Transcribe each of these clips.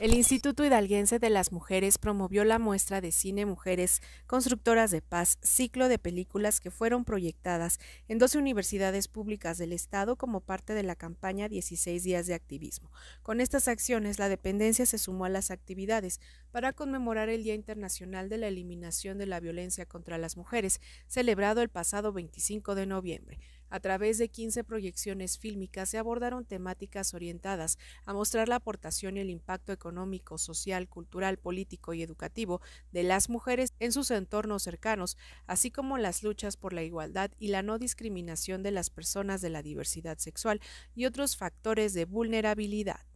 El Instituto Hidalguense de las Mujeres promovió la muestra de cine Mujeres Constructoras de Paz, ciclo de películas que fueron proyectadas en 12 universidades públicas del Estado como parte de la campaña 16 días de activismo. Con estas acciones, la dependencia se sumó a las actividades para conmemorar el Día Internacional de la Eliminación de la Violencia contra las Mujeres, celebrado el pasado 25 de noviembre. A través de 15 proyecciones fílmicas se abordaron temáticas orientadas a mostrar la aportación y el impacto económico, social, cultural, político y educativo de las mujeres en sus entornos cercanos, así como las luchas por la igualdad y la no discriminación de las personas de la diversidad sexual y otros factores de vulnerabilidad.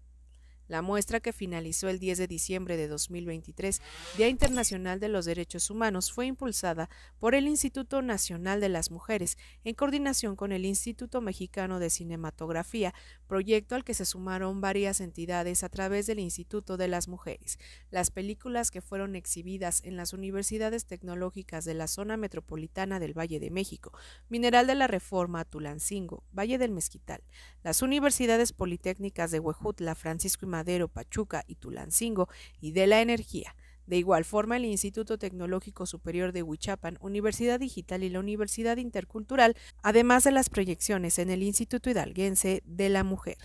La muestra que finalizó el 10 de diciembre de 2023, Día Internacional de los Derechos Humanos, fue impulsada por el Instituto Nacional de las Mujeres en coordinación con el Instituto Mexicano de Cinematografía, proyecto al que se sumaron varias entidades a través del Instituto de las Mujeres. Las películas que fueron exhibidas en las universidades tecnológicas de la zona metropolitana del Valle de México, Mineral de la Reforma, Tulancingo, Valle del Mezquital, las universidades politécnicas de Huejutla, Francisco y Pachuca y Tulancingo y de la energía. De igual forma, el Instituto Tecnológico Superior de Huichapan, Universidad Digital y la Universidad Intercultural, además de las proyecciones en el Instituto Hidalguense de la Mujer.